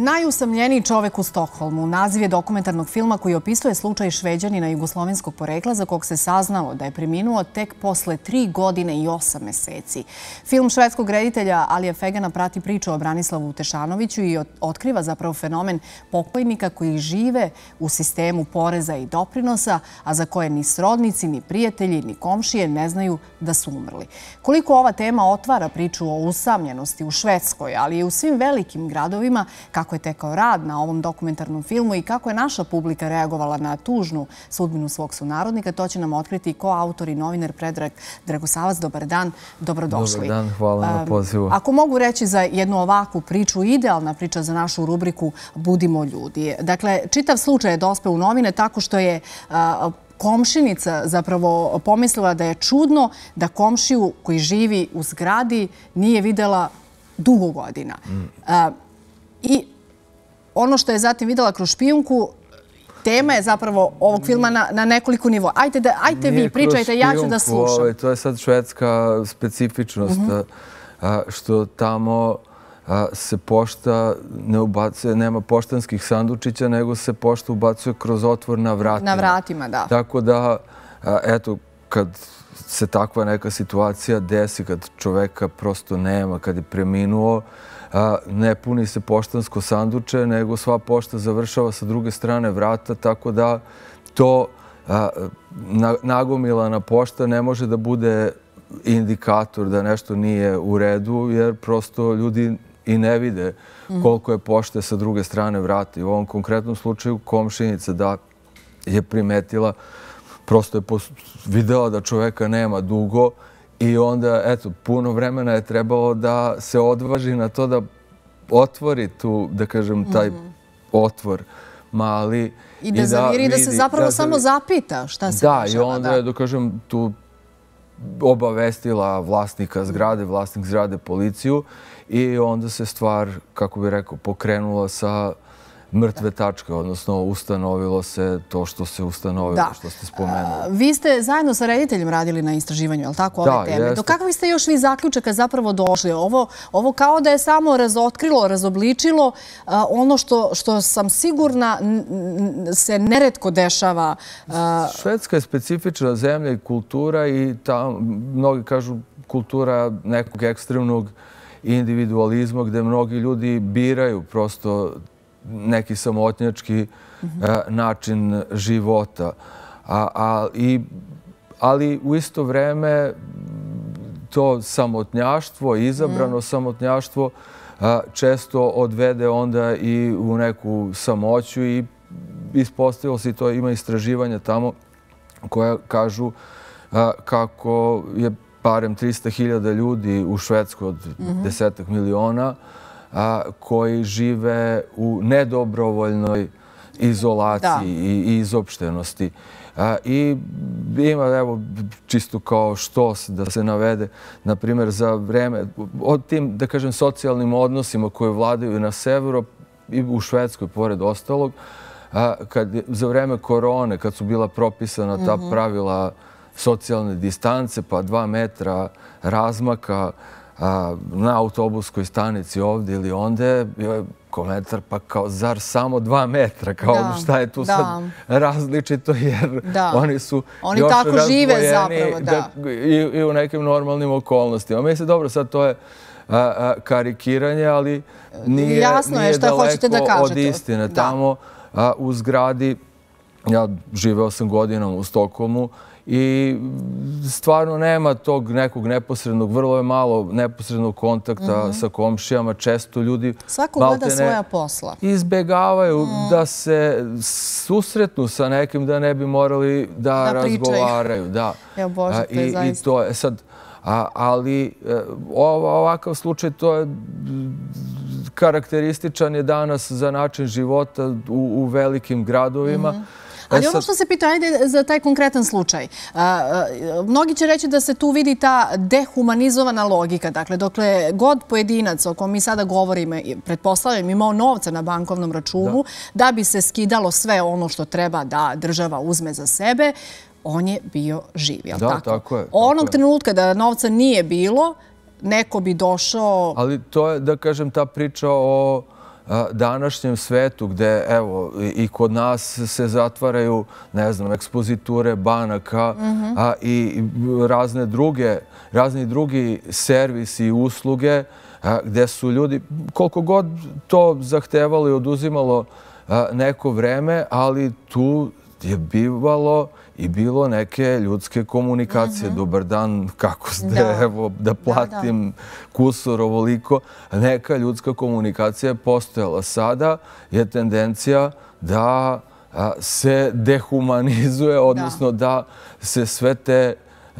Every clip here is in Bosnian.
Najusamljeniji čovek u Stokholmu. Naziv je dokumentarnog filma koji opisuje slučaj šveđanina jugoslovenskog porekla za kog se saznalo da je preminuo tek posle tri godine i osam meseci. Film švedskog reditelja Alija Fegana prati priču o Branislavu Tešanoviću i otkriva zapravo fenomen pokojnika koji žive u sistemu poreza i doprinosa, a za koje ni srodnici, ni prijatelji, ni komšije ne znaju da su umrli. Koliko ova tema otvara priču o usamljenosti u Švedskoj, ali i u svim velikim gradovima, kako kako je tekao rad na ovom dokumentarnom filmu i kako je naša publika reagovala na tužnu sudbinu svog sunarodnika, to će nam otkriti ko autor i novinar Predrag Dragosavac. Dobar dan, dobrodošli. Dobar dan, hvala na pozivu. Ako mogu reći za jednu ovakvu priču, idealna priča za našu rubriku Budimo ljudi. Dakle, čitav slučaj je dospe u novine tako što je komšinica zapravo pomislila da je čudno da komšiju koji živi u zgradi nije videla dugo godina. Mm. I ono što je zatim videla kroz špijunku, tema je zapravo ovog filma na nekoliko nivo. Ajte vi, pričajte, ja ću da slušam. Ovaj, to je sad švedska specifičnost, mhm. što tamo se pošta ne ubacuje, nema poštanskih sandučića, nego se pošta ubacuje kroz otvor na vratima. Na vratima, da. Tako da, eto, kad se takva neka situacija desi, kad čoveka prosto nema, kad je preminuo, ne puni se poštansko sanduče, nego sva pošta završava sa druge strane vrata, tako da to nagomilana pošta ne može da bude indikator da nešto nije u redu, jer prosto ljudi i ne vide mhm. koliko je pošte sa druge strane vrata. I u ovom konkretnom slučaju komšinica da je primetila, prosto je videla da čoveka nema dugo I onda, eto, puno vremena je trebalo da se odvaži na to da otvori tu, da kažem, taj mhm. otvor mali. I da zaviri da se zapravo samo zapita šta se dešava. Da, i onda je, da kažem, tu obavestila vlasnika zgrade, vlasnik zgrade policiju i onda se stvar, kako bih rekao, pokrenula sa mrtve tačke, odnosno ustanovilo se to što se ustanovilo, što ste spomenuli. Vi ste zajedno sa rediteljem radili na istraživanju, je li tako, ove teme? Do kakvi ste još vi zaključaka zapravo došli? Ovo, ovo kao da je samo razotkrilo, razobličilo ono što, što sam sigurna se neretko dešava. Švedska je specifična zemlja i kultura i tam, mnogi kažu kultura nekog ekstremnog individualizma gdje mnogi ljudi biraju prosto neki samotnjački e, način života. Ali u isto vreme to samotnjaštvo, izabrano mhm. samotnjaštvo, e, često odvede onda i u neku samoću i ispostavilo se to, ima istraživanja tamo koja kažu e, kako je barem 300.000 ljudi u Švedskoj od mhm. desetak miliona, koji žive u nedobrovoljnoj izolaciji i izopštenosti. I ima, evo, čisto kao što se da se navede, na primjer, za vreme, od tim, da kažem, socijalnim odnosima koje vladaju na severu i u Švedskoj, pored ostalog, za vreme korone, kad su bila propisana ta mhm. pravila socijalne distance, pa dva metra razmaka, na autobuskoj stanici ovdje ili onda bio je komentar pa kao zar samo dva metra, kao šta je tu da. sad različito jer oni su oni tako žive zapravo, da. I, u nekim normalnim okolnostima. Mislim, dobro, sad to je karikiranje, ali nije, Jasno je šta hoćete da kažete. od istine. Tamo u zgradi, ja živeo sam godinom u Stokomu i stvarno nema tog nekog neposrednog, vrlo je malo neposrednog kontakta mhm. sa komšijama, često ljudi... Svako gleda svoja posla. Izbjegavaju mhm. da se susretnu sa nekim da ne bi morali da razgovaraju. Da pričaju. to je zaista... Ali e, ovakav slučaj to je karakterističan je danas za način života u velikim gradovima. Mhm. E Ali ono što se pita, ajde za taj konkretan slučaj. Mnogi će reći da se tu vidi ta dehumanizowana logika. Dakle, dokle god pojedinac o kom mi sada govorimo, pretpostavljam, imao novca na bankovnom računu, da bi se skidalo sve ono što treba da država uzme za sebe, on je bio živ. Da, tako je. Onog trenutka da novca nije bilo, neko bi došao... Ali to je, da kažem, ta priča o današnjem svetu gdje evo i kod nas se zatvaraju ne znam ekspoziture banaka mhm. a i razne druge razni drugi servisi i usluge gdje su ljudi koliko god to zahtevalo i oduzimalo neko vrijeme ali tu je bivalo i bilo neke ljudske komunikacije. Mhm. Dobar dan, kako ste, evo, da platim kusur ovoliko. Neka ljudska komunikacija je postojala. Sada je tendencija da se dehumanizuje, odnosno da se sve te e,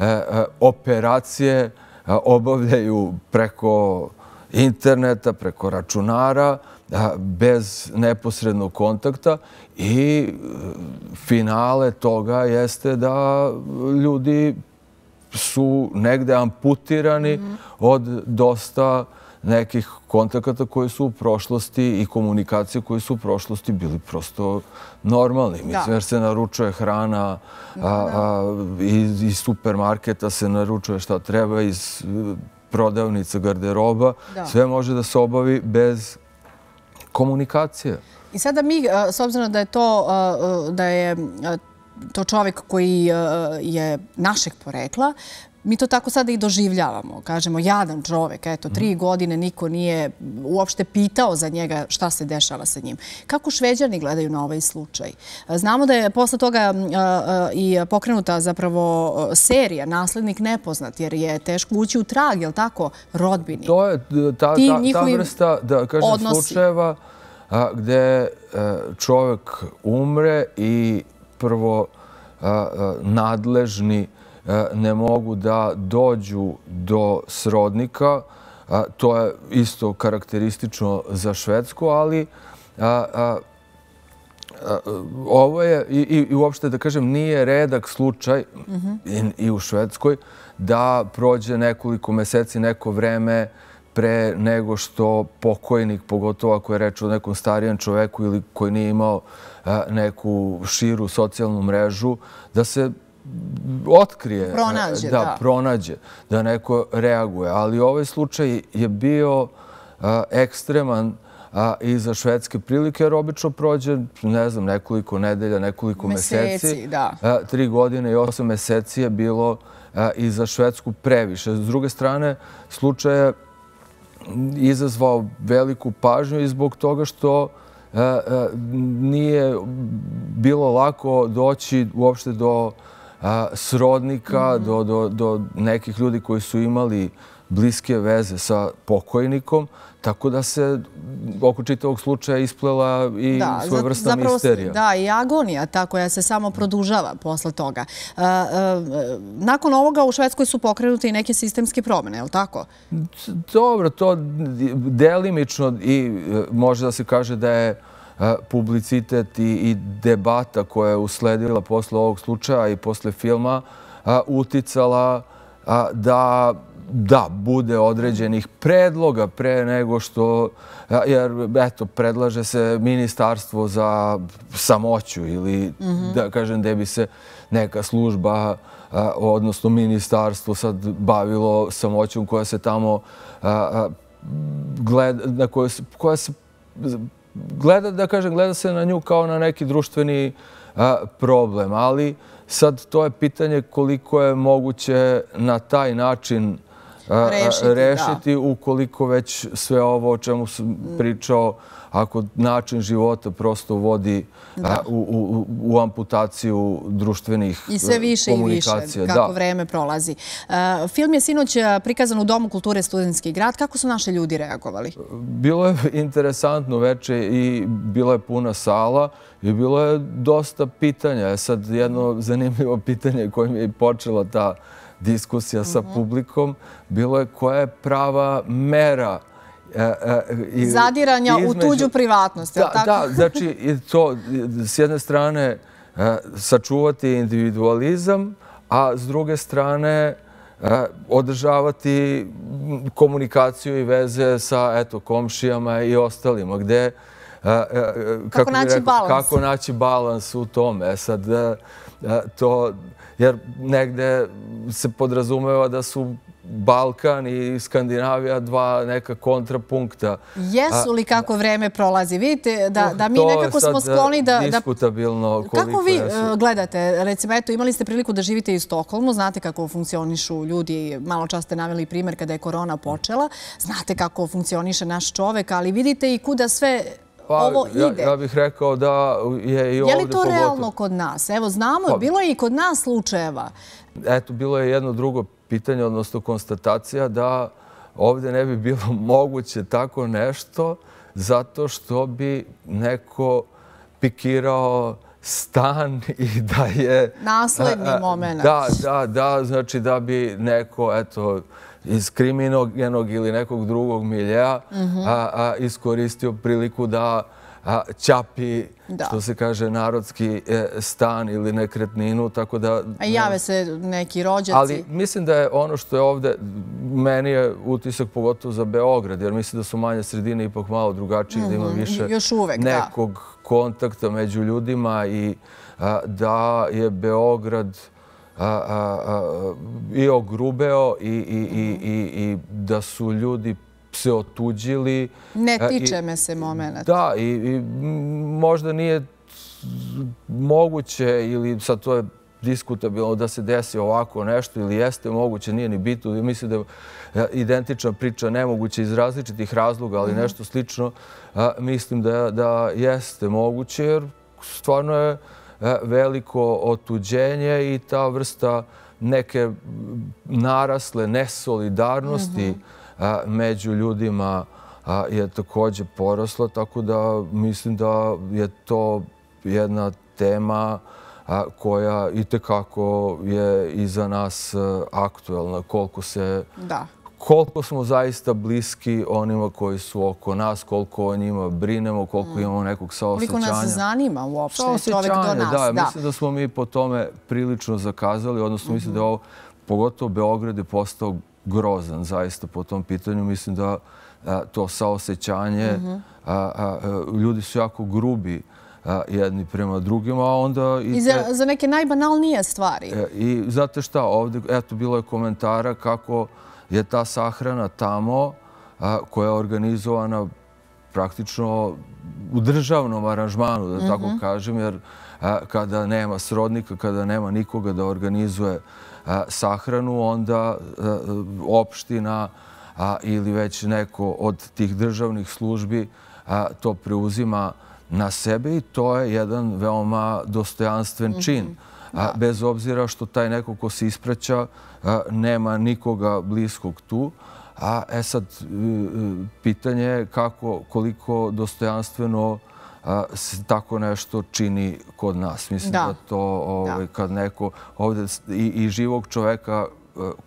e, operacije obavljaju preko interneta, preko računara, bez neposrednog kontakta i e, finale toga jeste da ljudi su negde amputirani mhm. od dosta nekih kontakata koje su u prošlosti i komunikacije koje su u prošlosti bili prosto normalni. Mislim, jer se naručuje hrana iz supermarketa, se naručuje šta treba iz e, prodavnica garderoba. Sve može da se obavi bez komunikacija. I sada mi, eh, s obzirom da je to, eh, eh, da je to čovjek koji e, je našeg porekla, mi to tako sada i doživljavamo. Kažemo, jadan čovjek, eto, tri mhm. godine niko nije uopšte pitao za njega šta se dešava sa njim. Kako šveđani gledaju na ovaj slučaj? Znamo da je posle toga e, e, i pokrenuta zapravo serija Naslednik nepoznat, jer je teško ući u trag, je li tako, rodbini? To je ta vrsta, da kažem, slučajeva gdje čovjek umre i prvo nadležni ne mogu da dođu do srodnika. To je isto karakteristično za Švedsku, ali ovo je i uopšte da kažem nije redak slučaj mhm. i u Švedskoj da prođe nekoliko meseci, neko vreme pre nego što pokojnik, pogotovo ako je reč o nekom starijem čoveku ili koji nije imao e, neku širu socijalnu mrežu, da se otkrije, e, da, pronađe, da neko reaguje. Ali ovaj slučaj je bio e, ekstreman i za švedske prilike, jer obično prođe, ne znam, nekoliko nedelja, nekoliko meseci. meseci tri godine i osam meseci je bilo a, i za švedsku previše. S druge strane, slučaj je izazvao veliku pažnju i zbog toga što e, e, nije bilo lako doći uopšte do e, srodnika, do nekih ljudi koji su imali bliske veze sa pokojnikom, tako da se oko čitavog slučaja isplela i svoje vrsta misterija. Da, i agonija ta koja se samo produžava posle toga. E, e, nakon ovoga u Švedskoj su pokrenute i neke sistemske promene, je li tako? Dobro, to delimično i e, može da se kaže da je publicitet i debata koja je usledila posle ovog slučaja i posle filma uticala da da bude određenih predloga pre nego što, jer eto, predlaže se ministarstvo za samoću ili da kažem gde bi se neka služba, odnosno ministarstvo sad bavilo samoćom koja se tamo gleda, koja se gleda, da kažem, gleda se na nju kao na neki društveni problem, ali sad to je pitanje koliko je moguće na taj način rešiti ukoliko već sve ovo o čemu sam pričao, ako način života prosto vodi u amputaciju društvenih komunikacija. I sve više i više kako vreme prolazi. Film je sinoć prikazan u Domu kulture Studenski grad. Kako su naše ljudi reagovali? Bilo je interesantno veče i bila je puna sala i bilo je dosta pitanja. E sad jedno zanimljivo pitanje koje mi je počela ta diskusija sa mhm. publikom, bilo je koja je prava mera e, e, zadiranja u tuđu privatnost. Da, znači, s jedne strane e, sačuvati individualizam, a s druge strane održavati komunikaciju i veze sa komšijama i ostalima. Kako naći balans? Kako naći balans u tome? Sad, to, jer negde se podrazumeva da su Balkan i Skandinavija dva neka kontrapunkta. Jesu li kako vreme prolazi? Vidite da, uh, da mi nekako smo uh, skloni da... To je sad diskutabilno koliko Kako vi uh, gledate? Recimo, eto, imali ste priliku da živite u Stokholmu, znate kako funkcionišu ljudi, malo čas ste navjeli primjer kada je korona počela, znate kako funkcioniše naš čovek, ali vidite i kuda sve Pa, ovo ide. Ja bih rekao da je i ovdje pogotovo. Je li to realno kod nas? Evo, znamo, pa- bilo je i kod nas slučajeva. Eto, bilo je jedno drugo pitanje, odnosno konstatacija, da ovdje ne bi bilo moguće tako nešto zato što bi neko pikirao stan i da je... Nasledni moment. Da, da, da, znači da bi neko, eto, iz kriminogenog ili nekog drugog miljeja mhm. iskoristio priliku da ćapi, što se kaže, narodski e, stan ili nekretninu. A jave se neki rođaci. Ali mislim da je ono što je ovde, meni je utisak pogotovo za Beograd, jer mislim da su manje sredine ipak malo drugačije, da ima mhm. više nekog kontakta među ljudima i da je Beograd i ogrubeo i da su ljudi se otuđili. Ne e, tiče me se momenat. Da, i možda nije moguće ili sad to je diskutabilo da se desi ovako nešto ili jeste moguće, nije ni bitno. Mislim da je identična priča nemoguća iz različitih razloga, ali mhm. nešto slično. Mislim da jeste moguće jer stvarno je... E, veliko otuđenje i ta vrsta neke narasle nesolidarnosti mhm. e, među ljudima e, je također porosla. Tako da mislim da je to jedna tema koja i tekako je iza nas aktuelna koliko se koliko smo zaista bliski onima koji su oko nas, koliko o njima brinemo, koliko mm. imamo nekog saosećanja. Koliko nas zanima uopšte čovjek do nas. Da, mislim da smo mi po tome prilično zakazali, odnosno mislim da je mhm. ovo, pogotovo Beograd je postao grozan zaista po tom pitanju. Mislim da to saosećanje, mhm. ljudi su jako grubi jedni prema drugima, a onda... I za neke najbanalnije stvari. E, I znate šta, ovdje, eto, bilo je komentara kako je ta sahrana tamo koja je organizovana praktično u državnom aranžmanu, da tako mhm. kažem, jer kada nema srodnika, kada nema nikoga da organizuje sahranu, onda opština ili već neko od tih državnih službi to preuzima na sebe i to je jedan veoma dostojanstven čin. Mhm bez obzira što taj neko ko se ispraća nema nikoga bliskog tu. A e sad, e, e, pitanje je kako, koliko dostojanstveno se tako nešto čini kod nas. Mislim da to ovaj, kad neko ovdje i živog čoveka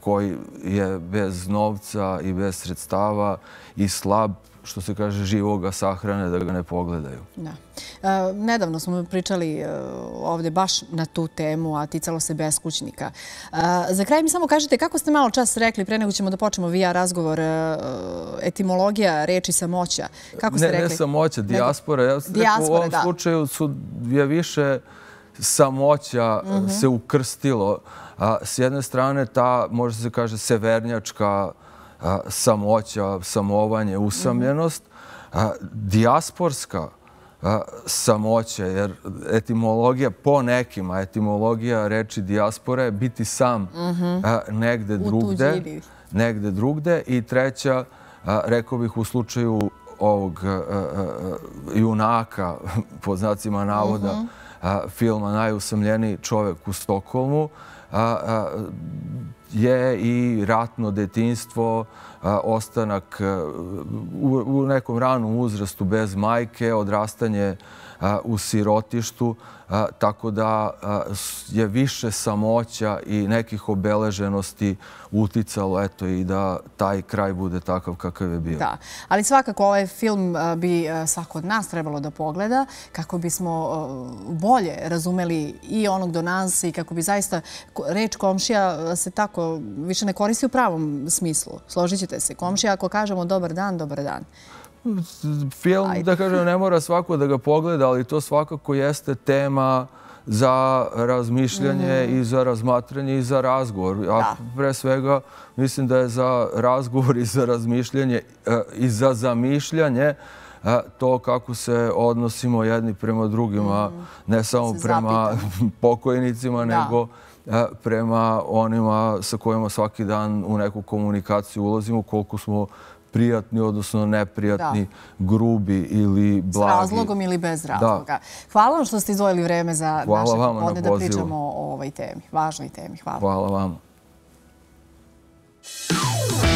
koji je bez novca i bez sredstava i slab što se kaže, živoga sahrane da ga ne pogledaju. Da. E, nedavno smo pričali e, ovdje baš na tu temu, a ticalo se beskućnika. E, za kraj mi samo kažete kako ste malo čas rekli, pre nego ćemo da počnemo vi ja razgovor, etimologija reči samoća. Kako ste rekli? ne samoća, dijaspora. Ja sam rekao, u ovom slučaju su, je više samoća mhm. se ukrstilo. A, s jedne strane ta, može se kaže, severnjačka samoća, samovanje, usamljenost. Dijasporska samoća, jer etimologija, po nekima, etimologija reči dijaspora je biti sam mhm. negde drugde. Negde drugde. I treća, rekao bih, u slučaju ovog junaka, po znacima navoda, mhm. filma Najusamljeniji čovek u Stokolmu, je i ratno detinstvo, e, ostanak e, u nekom ranom uzrastu bez majke, odrastanje e, u sirotištu, tako da je više samoća i nekih obeleženosti uticalo eto, i da taj kraj bude takav kakav je bio. Da, ali svakako ovaj film bi svako od nas trebalo da pogleda kako bismo bolje razumeli i onog do nas i kako bi zaista reč komšija se tako nekako više ne koristi u pravom smislu. Složit ćete se. Komši, ako kažemo dobar dan, dobar dan. Film, da kažem, ne mora svako da ga pogleda, ali to svakako jeste tema za razmišljanje mhm. i za razmatranje i za razgovor. A pre svega mislim da je za razgovor i za razmišljanje eh, i za zamišljanje eh, to kako se odnosimo jedni prema drugima, mhm. ne samo prema pokojnicima, nego... E, prema onima sa kojima svaki dan u neku komunikaciju ulazimo, koliko smo prijatni, odnosno neprijatni, da. grubi ili blagi. S razlogom ili bez razloga. Hvala vam što ste izvojili vreme za naše popode da pričamo o ovoj temi, važnoj temi. Hvala, Hvala vam. Hvala vam.